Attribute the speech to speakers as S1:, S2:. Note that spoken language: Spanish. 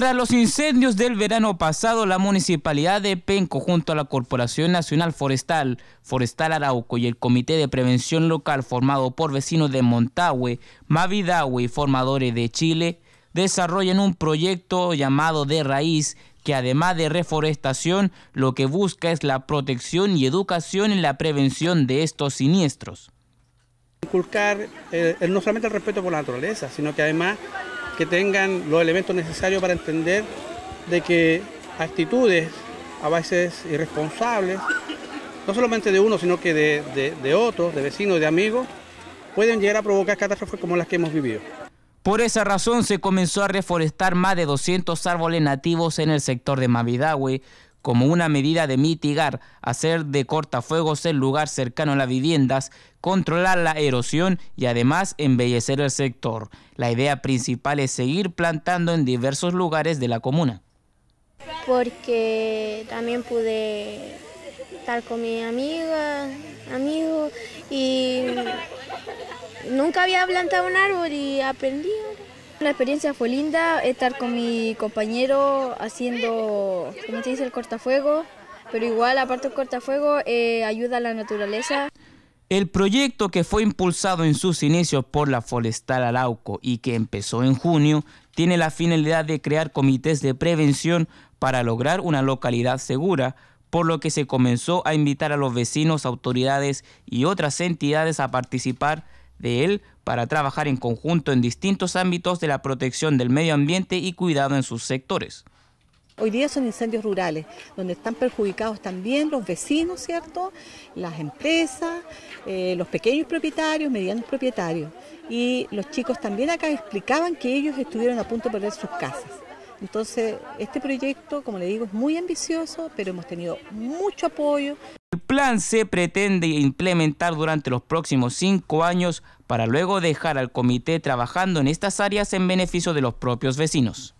S1: Tras los incendios del verano pasado, la municipalidad de Penco, junto a la Corporación Nacional Forestal, Forestal Arauco y el Comité de Prevención Local, formado por vecinos de Montague, Mavidahue y formadores de Chile, desarrollan un proyecto llamado De Raíz, que además de reforestación, lo que busca es la protección y educación en la prevención de estos siniestros.
S2: Inculcar eh, no solamente el respeto por la naturaleza, sino que además que tengan los elementos necesarios para entender de que actitudes a veces irresponsables, no solamente de uno, sino que de, otros, de vecinos, de amigos, pueden llegar a provocar catástrofes como las que hemos vivido.
S1: Por esa razón se comenzó a reforestar más de 200 árboles nativos en el sector de Mavidagüe, como una medida de mitigar, hacer de cortafuegos el lugar cercano a las viviendas, controlar la erosión y además embellecer el sector. La idea principal es seguir plantando en diversos lugares de la comuna.
S3: Porque también pude estar con mi amiga, amigo, y
S2: nunca había plantado un árbol y aprendí. La experiencia fue linda, estar con mi compañero haciendo, como se dice, el cortafuego, pero igual aparte del cortafuego eh, ayuda a la naturaleza.
S1: El proyecto que fue impulsado en sus inicios por la Forestal Arauco y que empezó en junio, tiene la finalidad de crear comités de prevención para lograr una localidad segura, por lo que se comenzó a invitar a los vecinos, autoridades y otras entidades a participar de él para trabajar en conjunto en distintos ámbitos de la protección del medio ambiente y cuidado en sus sectores.
S3: Hoy día son incendios rurales, donde están perjudicados también los vecinos, ¿cierto? Las empresas, eh, los pequeños propietarios, medianos propietarios. Y los chicos también acá explicaban que ellos estuvieron a punto de perder sus casas. Entonces, este proyecto, como le digo, es muy ambicioso, pero hemos tenido mucho apoyo.
S1: El plan se pretende implementar durante los próximos cinco años para luego dejar al comité trabajando en estas áreas en beneficio de los propios vecinos.